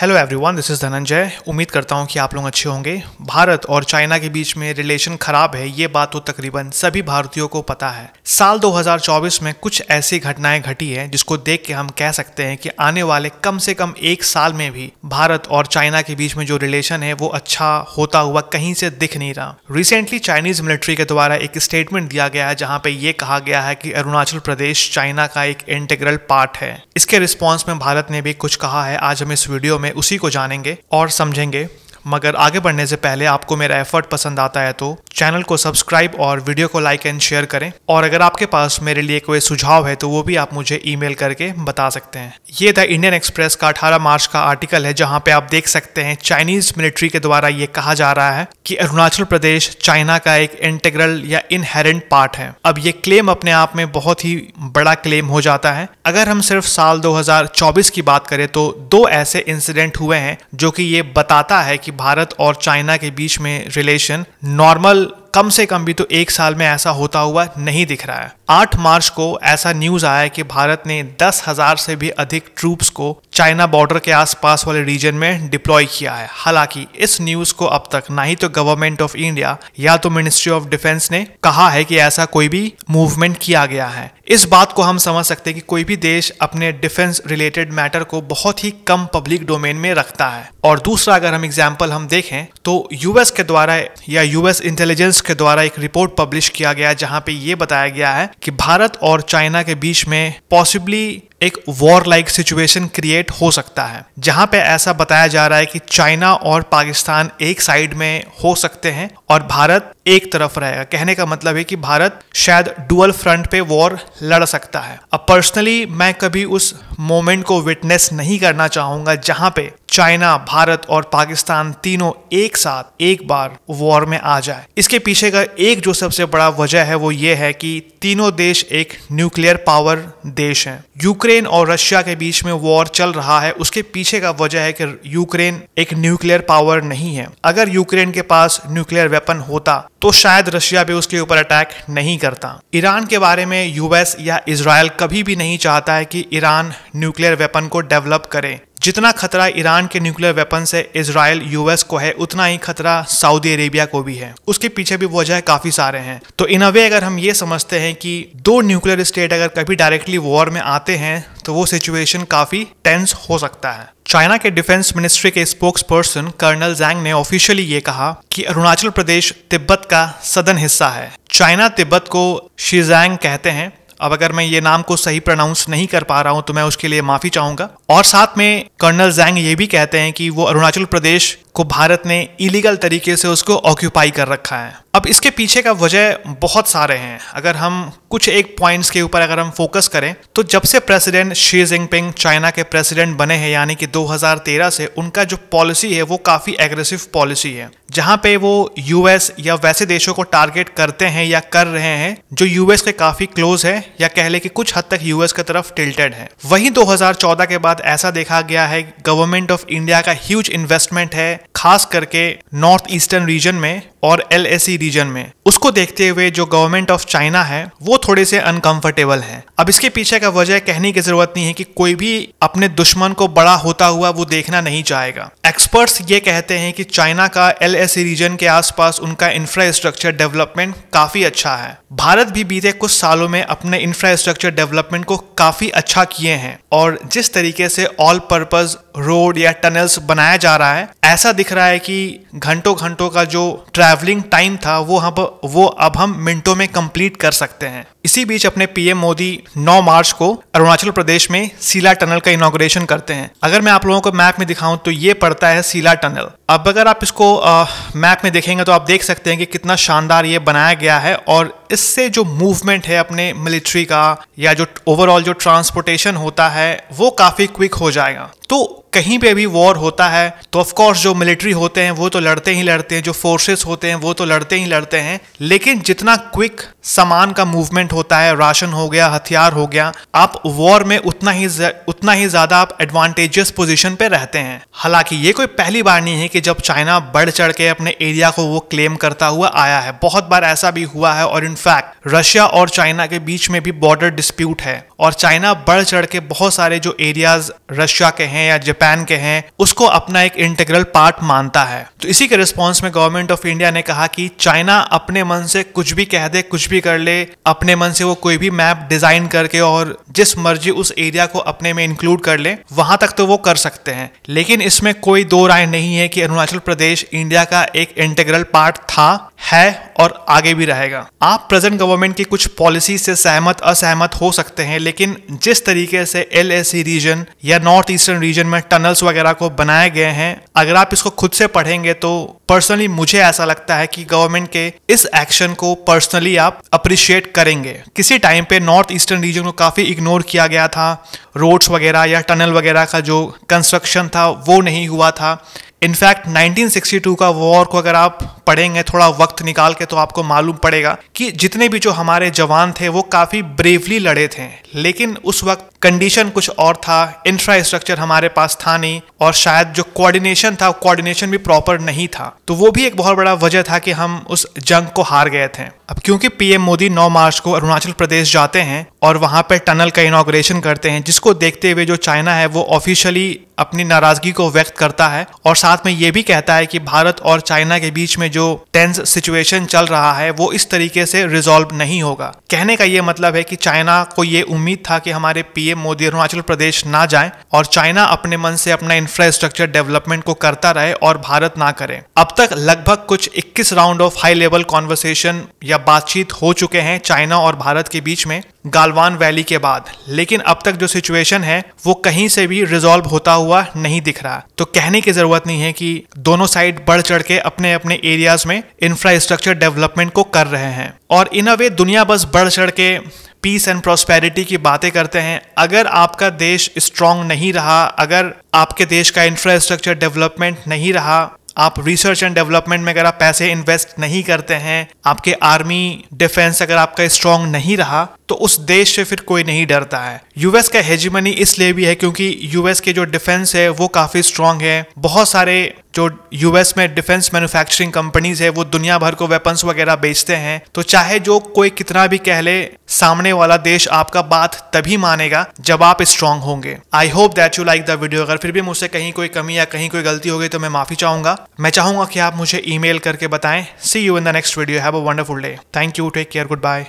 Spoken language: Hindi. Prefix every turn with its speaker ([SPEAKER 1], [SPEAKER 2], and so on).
[SPEAKER 1] hello everyone this is Dhananjay उम्मीद करता हूँ कि आप लोग अच्छे होंगे भारत और चाइना के बीच में रिलेशन खराब है ये बात तो तकरीबन सभी भारतीयों को पता है साल 2024 में कुछ ऐसी घटनाएं घटी है जिसको देख के हम कह सकते हैं कि आने वाले कम से कम एक साल में भी भारत और चाइना के बीच में जो रिलेशन है वो अच्छा होता हुआ कहीं से दिख नहीं रहा रिसेंटली चाइनीज मिलिट्री के द्वारा एक स्टेटमेंट दिया गया है जहाँ पे ये कहा गया है कि अरुणाचल प्रदेश चाइना का एक इंटेग्रल पार्ट है इसके रिस्पॉन्स में भारत ने भी कुछ कहा है आज हम इस वीडियो में में उसी को जानेंगे और समझेंगे मगर आगे बढ़ने से पहले आपको मेरा एफर्ट पसंद आता है तो चैनल को सब्सक्राइब और वीडियो को लाइक एंड शेयर करें और अगर आपके पास मेरे लिए कोई सुझाव है तो वो भी आप मुझे ईमेल करके बता सकते हैं ये था इंडियन एक्सप्रेस का अठारह मार्च का आर्टिकल है जहाँ पे आप देख सकते हैं चाइनीज मिलिट्री के द्वारा ये कहा जा रहा है कि अरुणाचल प्रदेश चाइना का एक इंटेग्रल या इनहेरेंट पार्ट है अब ये क्लेम अपने आप में बहुत ही बड़ा क्लेम हो जाता है अगर हम सिर्फ साल 2024 की बात करें तो दो ऐसे इंसिडेंट हुए हैं जो कि ये बताता है कि कि भारत और चाइना के बीच में रिलेशन नॉर्मल कम से कम भी तो एक साल में ऐसा होता हुआ नहीं दिख रहा है 8 मार्च को ऐसा न्यूज आया कि भारत ने दस हजार से भी अधिक ट्रूप्स को चाइना बॉर्डर के आसपास वाले रीजन में डिप्लॉय किया है हालांकि इस न्यूज को अब तक ना ही तो गवर्नमेंट ऑफ इंडिया या तो मिनिस्ट्री ऑफ डिफेंस ने कहा है कि ऐसा कोई भी मूवमेंट किया गया है इस बात को हम समझ सकते हैं कि कोई भी देश अपने डिफेंस रिलेटेड मैटर को बहुत ही कम पब्लिक डोमेन में रखता है और दूसरा अगर हम एग्जाम्पल हम देखें तो यूएस के द्वारा या यूएस इंटेलिजेंस के द्वारा एक रिपोर्ट पब्लिश किया गया जहां पे ये बताया गया है कि भारत और चाइना के बीच में पॉसिबली एक वॉर लाइक सिचुएशन क्रिएट हो सकता है जहां पे ऐसा बताया जा रहा है कि चाइना और पाकिस्तान एक साइड में हो सकते हैं और भारत एक तरफ रहेगा कहने का मतलब है कि भारत शायद डुअल फ्रंट पे वॉर लड़ सकता है अब पर्सनली मैं कभी उस मोमेंट को विटनेस नहीं करना चाहूंगा जहां पे चाइना भारत और पाकिस्तान तीनों एक साथ एक बार वॉर में आ जाए इसके पीछे का एक जो सबसे बड़ा वजह है वो ये है कि तीनों देश एक न्यूक्लियर पावर देश हैं यूक्रेन यूक्रेन और रशिया के बीच में वॉर चल रहा है उसके पीछे का वजह है कि यूक्रेन एक न्यूक्लियर पावर नहीं है अगर यूक्रेन के पास न्यूक्लियर वेपन होता तो शायद रशिया भी उसके ऊपर अटैक नहीं करता ईरान के बारे में यूएस या इसराइल कभी भी नहीं चाहता है कि ईरान न्यूक्लियर वेपन को डेवलप करे जितना खतरा ईरान के न्यूक्लियर वेपन से इसराइल यूएस को है उतना ही खतरा सऊदी अरेबिया को भी है उसके पीछे भी वजह काफी सारे हैं तो इन अवे अगर हम ये समझते हैं कि दो न्यूक्लियर स्टेट अगर कभी डायरेक्टली वॉर में आते हैं तो वो सिचुएशन काफी टेंस हो सकता है चाइना के डिफेंस मिनिस्ट्री के स्पोक्स पर्सन कर्नल जैंग ने ऑफिशियली ये कहा कि अरुणाचल प्रदेश तिब्बत का सदन हिस्सा है चाइना तिब्बत को शिजैंग कहते हैं अब अगर मैं ये नाम को सही प्रोनाउंस नहीं कर पा रहा हूं तो मैं उसके लिए माफ़ी चाहूंगा और साथ में कर्नल जैंग ये भी कहते हैं कि वो अरुणाचल प्रदेश को भारत ने इलीगल तरीके से उसको ऑक्यूपाई कर रखा है अब इसके पीछे का वजह बहुत सारे हैं अगर हम कुछ एक पॉइंट्स के ऊपर अगर हम फोकस करें तो जब से प्रेसिडेंट शी जिनपिंग चाइना के प्रेसिडेंट बने हैं यानी कि 2013 से उनका जो पॉलिसी है वो काफ़ी एग्रेसिव पॉलिसी है जहां पे वो यूएस या वैसे देशों को टारगेट करते हैं या कर रहे हैं जो यूएस के काफ़ी क्लोज है या कह लें कि कुछ हद तक यूएस की तरफ टिल्टेड है वहीं 2014 के बाद ऐसा देखा गया है गवर्नमेंट ऑफ इंडिया का ह्यूज इन्वेस्टमेंट है खास करके नॉर्थ ईस्टर्न रीजन में और एल रीजन में उसको देखते हुए जो गवर्नमेंट ऑफ चाइना है वो थोड़े से अनकंफर्टेबल है अब इसके पीछे का वजह कहने की जरूरत नहीं है कि कोई भी अपने दुश्मन को बड़ा होता हुआ वो देखना नहीं चाहेगा एक्सपर्ट्स ये कहते हैं कि चाइना का एल रीजन के आसपास उनका इंफ्रास्ट्रक्चर डेवलपमेंट काफी अच्छा है भारत भी बीते कुछ सालों में अपने इंफ्रास्ट्रक्चर डेवलपमेंट को काफी अच्छा किए हैं और जिस तरीके से ऑल पर्पज रोड या टनल्स बनाया जा रहा है ऐसा दिख रहा है कि घंटों घंटों का जो ट्रैफिक ट्रैवलिंग टाइम था वो हम वो अब हम मिनटों में कंप्लीट कर सकते हैं इसी बीच अपने पीएम मोदी 9 मार्च को अरुणाचल प्रदेश में सीला टनल का इनोग्रेशन करते हैं अगर मैं आप लोगों को मैप में दिखाऊं तो ये पड़ता है सीला टनल अब अगर आप इसको आ, मैप में देखेंगे तो आप देख सकते हैं कि कितना शानदार ये बनाया गया है और इससे जो मूवमेंट है अपने मिलिट्री का या जो ओवरऑल जो ट्रांसपोर्टेशन होता है वो काफ़ी क्विक हो जाएगा तो कहीं पे भी वॉर होता है तो ऑफ कोर्स जो मिलिट्री होते हैं वो तो लड़ते ही लड़ते हैं जो फोर्सेस होते हैं वो तो लड़ते ही लड़ते हैं लेकिन जितना क्विक सामान का मूवमेंट होता है राशन हो गया हथियार हो गया आप वॉर में उतना ही उतना ही ज्यादा आप एडवांटेजियस पोजिशन पे रहते हैं हालांकि ये कोई पहली बार नहीं है कि जब चाइना बढ़ चढ़ के अपने एरिया को वो क्लेम करता हुआ आया है बहुत बार ऐसा भी हुआ है और इनफैक्ट रशिया और चाइना के बीच में भी बॉर्डर डिस्प्यूट है और चाइना बढ़ चढ़ के बहुत सारे जो एरियाज रशिया के हैं या जापान के हैं उसको अपना एक इंटेग्रल पार्ट मानता है तो इसी के रिस्पॉन्स में गवर्नमेंट ऑफ इंडिया ने कहा कि चाइना अपने मन से कुछ भी कह दे कुछ भी कर ले अपने मन से वो कोई भी मैप डिजाइन करके और जिस मर्जी उस एरिया को अपने में इंक्लूड कर ले वहां तक तो वो कर सकते हैं लेकिन इसमें कोई दो राय नहीं है कि अरुणाचल प्रदेश इंडिया का एक इंटेग्रल पार्ट था है और आगे भी रहेगा आप प्रेजेंट गवर्नमेंट की कुछ पॉलिसी से सहमत असहमत हो सकते हैं लेकिन जिस तरीके से एल रीजन e या नॉर्थ ईस्टर्न रीजन में टनल्स वगैरह को बनाए गए हैं अगर आप इसको खुद से पढ़ेंगे तो पर्सनली मुझे ऐसा लगता है कि गवर्नमेंट के इस एक्शन को पर्सनली आप अप्रिशिएट करेंगे किसी टाइम पे नॉर्थ ईस्टर्न रीजन को काफ़ी इग्नोर किया गया था रोड्स वगैरह या टनल वगैरह का जो कंस्ट्रक्शन था वो नहीं हुआ था इनफैक्ट 1962 का वॉर को अगर आप पढ़ेंगे थोड़ा वक्त निकाल के तो आपको मालूम पड़ेगा कि जितने भी जो हमारे जवान थे वो काफ़ी ब्रेवली लड़े थे लेकिन उस वक्त कंडीशन कुछ और था इंफ्रास्ट्रक्चर हमारे पास था नहीं और शायद जो कोऑर्डिनेशन था कोऑर्डिनेशन भी प्रॉपर नहीं था तो वो भी एक बहुत बड़ा वजह था कि हम उस जंग को हार गए थे अब क्योंकि पीएम मोदी 9 मार्च को अरुणाचल प्रदेश जाते हैं और वहां पर टनल का इनाग्रेशन करते हैं जिसको देखते हुए जो चाइना है वो ऑफिशियली अपनी नाराजगी को व्यक्त करता है और साथ में ये भी कहता है कि भारत और चाइना के बीच में जो टेंस सिचुएशन चल रहा है वो इस तरीके से रिजॉल्व नहीं होगा कहने का ये मतलब है कि चाइना को ये उम्मीद था कि हमारे पी लिए मोदी अरुणाचल प्रदेश ना जाए और चाइना अपने मन से अपना इंफ्रास्ट्रक्चर डेवलपमेंट को करता रहे और भारत ना करे अब तक लगभग कुछ 21 round of high level conversation या बातचीत हो चुके हैं चाइना और भारत के बीच में गालवान वैली के बाद लेकिन अब तक जो सिचुएशन है वो कहीं से भी रिजॉल्व होता हुआ नहीं दिख रहा तो कहने की जरूरत नहीं है कि दोनों साइड बढ़ चढ़ के अपने अपने एरियाज में इंफ्रास्ट्रक्चर डेवलपमेंट को कर रहे हैं और इन अ वे दुनिया बस बढ़ चढ़ के पीस एंड प्रॉस्पेरिटी की बातें करते हैं अगर आपका देश स्ट्रांग नहीं रहा अगर आपके देश का इंफ्रास्ट्रक्चर डेवलपमेंट नहीं रहा आप रिसर्च एंड डेवलपमेंट में अगर आप पैसे इन्वेस्ट नहीं करते हैं आपके आर्मी डिफेंस अगर आपका स्ट्रांग नहीं रहा तो उस देश से फिर कोई नहीं डरता है यूएस का हेजिमनी इसलिए भी है क्योंकि यूएस के जो डिफेंस है वो काफ़ी स्ट्रांग है बहुत सारे जो यूएस में डिफेंस मैन्युफैक्चरिंग कंपनीज है वो दुनिया भर को वेपन्स वगैरह बेचते हैं तो चाहे जो कोई कितना भी कह ले सामने वाला देश आपका बात तभी मानेगा जब आप स्ट्रांग होंगे I hope that you like the video अगर फिर भी मुझसे कहीं कोई कमी या कहीं कोई गलती हो गई तो मैं माफी चाहूंगा मैं चाहूंगा कि आप मुझे ई करके बताएं see you in the next video have a wonderful day thank you take care good bye